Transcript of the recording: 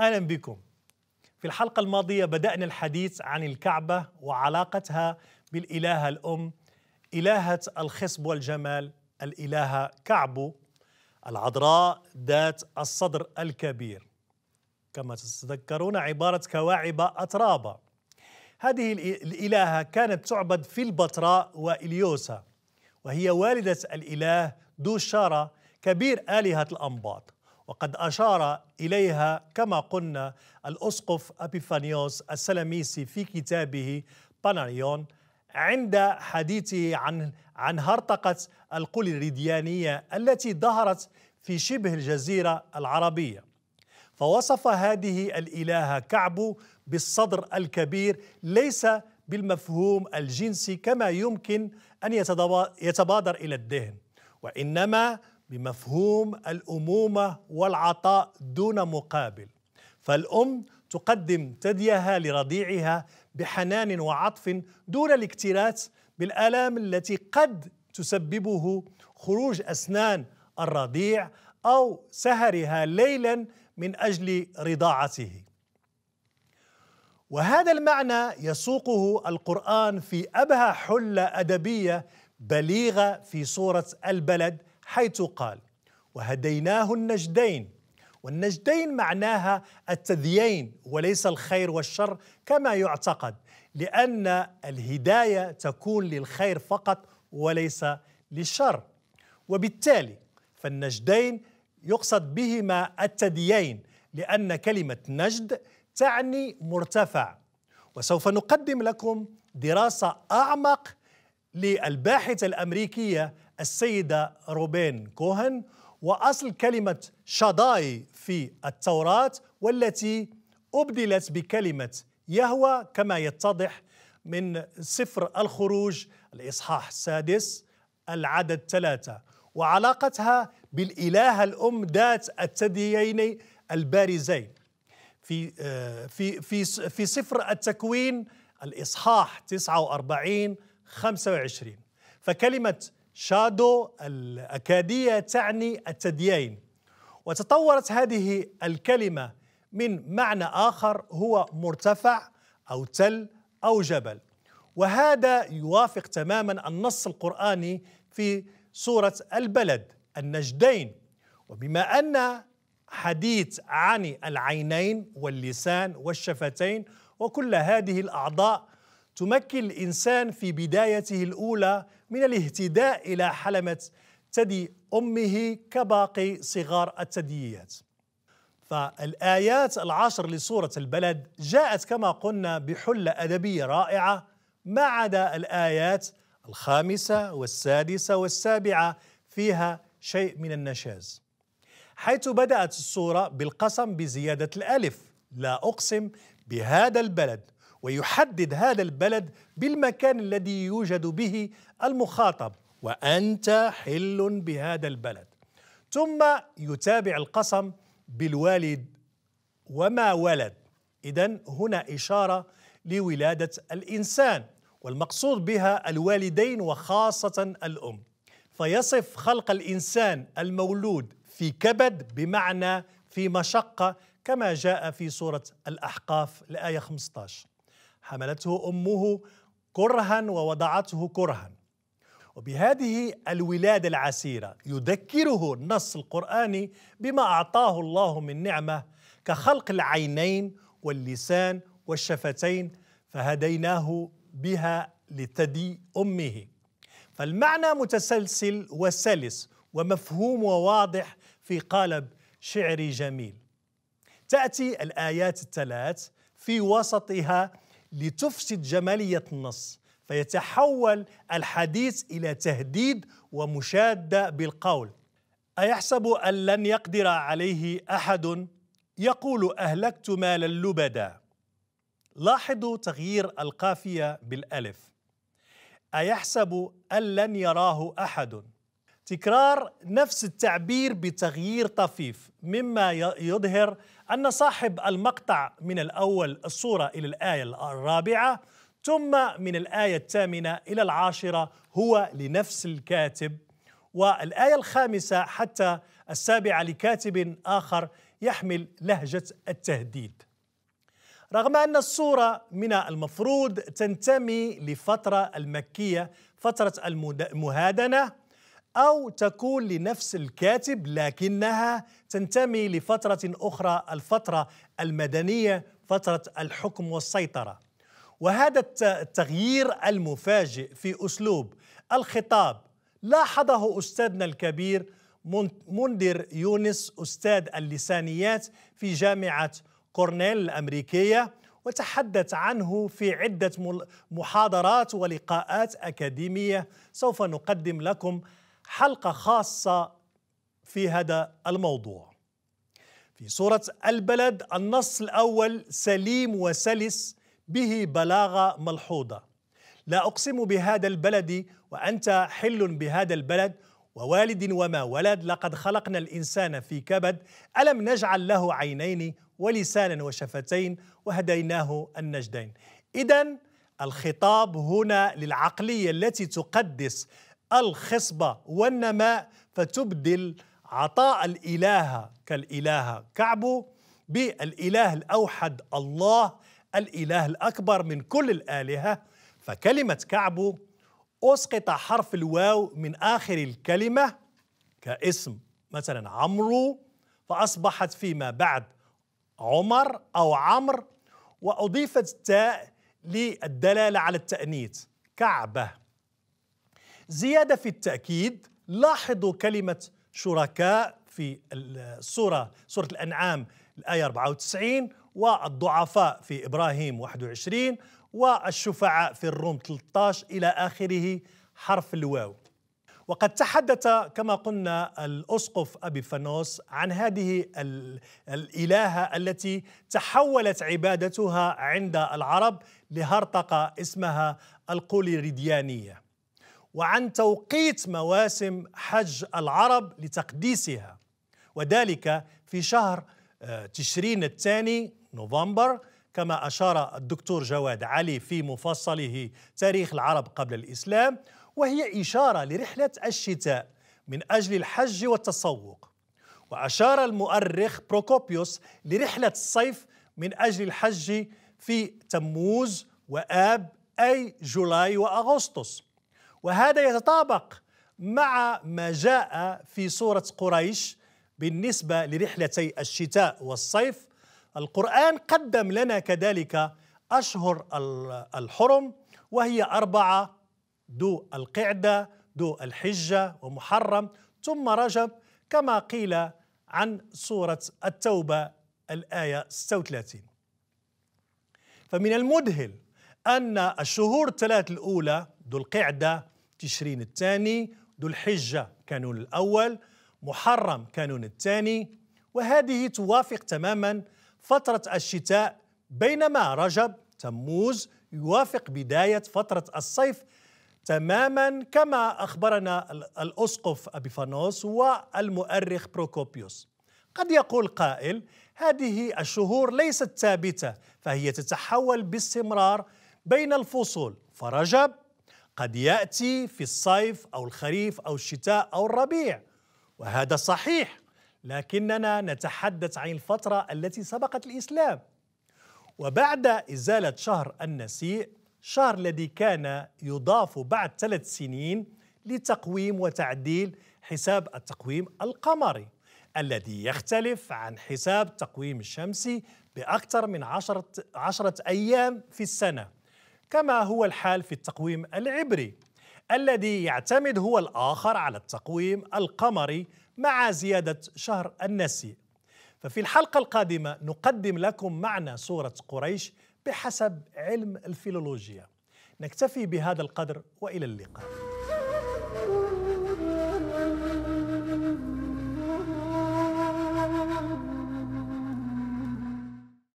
اهلا بكم. في الحلقه الماضيه بدانا الحديث عن الكعبه وعلاقتها بالالهه الام الهه الخصب والجمال الالهه كعبو العذراء ذات الصدر الكبير. كما تتذكرون عباره كواعب اترابه. هذه الالهه كانت تعبد في البتراء واليوسا وهي والده الاله دوشاره كبير الهه الانباط. وقد أشار إليها كما قلنا الأسقف أبيفانيوس السلاميسي في كتابه باناريون عند حديثه عن عن هرطقة القلريديانية التي ظهرت في شبه الجزيرة العربية فوصف هذه الإلهة كعب بالصدر الكبير ليس بالمفهوم الجنسي كما يمكن أن يتبادر إلى الذهن وإنما بمفهوم الامومه والعطاء دون مقابل فالام تقدم ثديها لرضيعها بحنان وعطف دون الاكتراث بالالام التي قد تسببه خروج اسنان الرضيع او سهرها ليلا من اجل رضاعته وهذا المعنى يسوقه القران في ابهى حله ادبيه بليغه في صوره البلد حيث قال وهديناه النجدين والنجدين معناها التذيين وليس الخير والشر كما يعتقد لأن الهداية تكون للخير فقط وليس للشر وبالتالي فالنجدين يقصد بهما التديين لأن كلمة نجد تعني مرتفع وسوف نقدم لكم دراسة أعمق للباحثة الأمريكية السيدة روبين كوهن وأصل كلمة شاداي في التوراة والتي أبدلت بكلمة يهوى كما يتضح من سفر الخروج الإصحاح السادس العدد ثلاثة وعلاقتها بالإله الأم ذات الثديين البارزين في آه، في في في سفر التكوين الإصحاح 49 25 فكلمة شادو الأكادية تعني التديين وتطورت هذه الكلمة من معنى آخر هو مرتفع أو تل أو جبل وهذا يوافق تماما النص القرآني في سورة البلد النجدين وبما أن حديث عن العينين واللسان والشفتين وكل هذه الأعضاء تمكن الإنسان في بدايته الأولى من الاهتداء إلى حلمة ثدي أمه كباقي صغار الثدييات فالآيات العشر لسورة البلد جاءت كما قلنا بحلة أدبية رائعة ما عدا الآيات الخامسة والسادسة والسابعة فيها شيء من النشاز حيث بدأت السورة بالقسم بزيادة الألف لا أقسم بهذا البلد ويحدد هذا البلد بالمكان الذي يوجد به المخاطب وانت حل بهذا البلد ثم يتابع القسم بالوالد وما ولد اذا هنا اشاره لولاده الانسان والمقصود بها الوالدين وخاصه الام فيصف خلق الانسان المولود في كبد بمعنى في مشقه كما جاء في سوره الاحقاف الايه 15 حملته امه كرها ووضعته كرها وبهذه الولاده العسيره يذكره النص القراني بما اعطاه الله من نعمه كخلق العينين واللسان والشفتين فهديناه بها لثدي امه فالمعنى متسلسل وسلس ومفهوم وواضح في قالب شعري جميل تاتي الايات الثلاث في وسطها لتفسد جمالية النص فيتحول الحديث إلى تهديد ومشادة بالقول أيحسب أن لن يقدر عليه أحد يقول أهلكت مال اللبدا لاحظوا تغيير القافية بالألف أيحسب أن لن يراه أحد تكرار نفس التعبير بتغيير طفيف مما يظهر أن صاحب المقطع من الأول الصورة إلى الآية الرابعة ثم من الآية الثامنة إلى العاشرة هو لنفس الكاتب والآية الخامسة حتى السابعة لكاتب آخر يحمل لهجة التهديد رغم أن الصورة من المفروض تنتمي لفترة المكية فترة المهادنة أو تكون لنفس الكاتب لكنها تنتمي لفترة أخرى الفترة المدنية فترة الحكم والسيطرة وهذا التغيير المفاجئ في أسلوب الخطاب لاحظه أستاذنا الكبير منذر يونس أستاذ اللسانيات في جامعة كورنيل الأمريكية وتحدث عنه في عدة محاضرات ولقاءات أكاديمية سوف نقدم لكم حلقة خاصة في هذا الموضوع في صورة البلد النص الأول سليم وسلس به بلاغة ملحوظة لا أقسم بهذا البلد وأنت حل بهذا البلد ووالد وما ولد لقد خلقنا الإنسان في كبد ألم نجعل له عينين ولسانا وشفتين وهديناه النجدين إذا الخطاب هنا للعقلية التي تقدس الخصبة والنماء فتبدل عطاء الإله كالإله كعب بالإله الأوحد الله الإله الأكبر من كل الآلهة فكلمة كعب أسقط حرف الواو من آخر الكلمة كاسم مثلا عمرو فأصبحت فيما بعد عمر أو عمرو وأضيفت التاء للدلالة على التأنيث كعبة زيادة في التأكيد لاحظوا كلمة شركاء في السورة سورة الأنعام الآية 94 والضعفاء في إبراهيم 21 والشفعاء في الروم 13 إلى آخره حرف الواو وقد تحدث كما قلنا الأسقف أبي فانوس عن هذه الإلهة التي تحولت عبادتها عند العرب لهرطقة اسمها القوليريديانية وعن توقيت مواسم حج العرب لتقديسها وذلك في شهر آه، تشرين الثاني نوفمبر كما أشار الدكتور جواد علي في مفصله تاريخ العرب قبل الإسلام وهي إشارة لرحلة الشتاء من أجل الحج والتسوق وأشار المؤرخ بروكوبيوس لرحلة الصيف من أجل الحج في تموز وآب أي جولاي وأغسطس وهذا يتطابق مع ما جاء في سورة قريش بالنسبة لرحلتي الشتاء والصيف القرآن قدم لنا كذلك أشهر الحرم وهي أربعة ذو القعدة ذو الحجة ومحرم ثم رجب كما قيل عن سورة التوبة الآية 36 فمن المذهل أن الشهور الثلاث الأولى ذو القعدة تشرين الثاني ذو الحجة كانون الأول محرم كانون الثاني وهذه توافق تماما فترة الشتاء بينما رجب تموز يوافق بداية فترة الصيف تماما كما أخبرنا الأسقف أبيفانوس والمؤرخ بروكوبيوس قد يقول قائل هذه الشهور ليست ثابتة فهي تتحول باستمرار بين الفصول فرجب قد ياتي في الصيف او الخريف او الشتاء او الربيع وهذا صحيح لكننا نتحدث عن الفتره التي سبقت الاسلام وبعد ازاله شهر النسيء شهر الذي كان يضاف بعد ثلاث سنين لتقويم وتعديل حساب التقويم القمري الذي يختلف عن حساب التقويم الشمسي بأكثر من عشرة, عشرة أيام في السنة كما هو الحال في التقويم العبري الذي يعتمد هو الآخر على التقويم القمري مع زيادة شهر النسي ففي الحلقة القادمة نقدم لكم معنى سورة قريش بحسب علم الفيلولوجيا نكتفي بهذا القدر والى اللقاء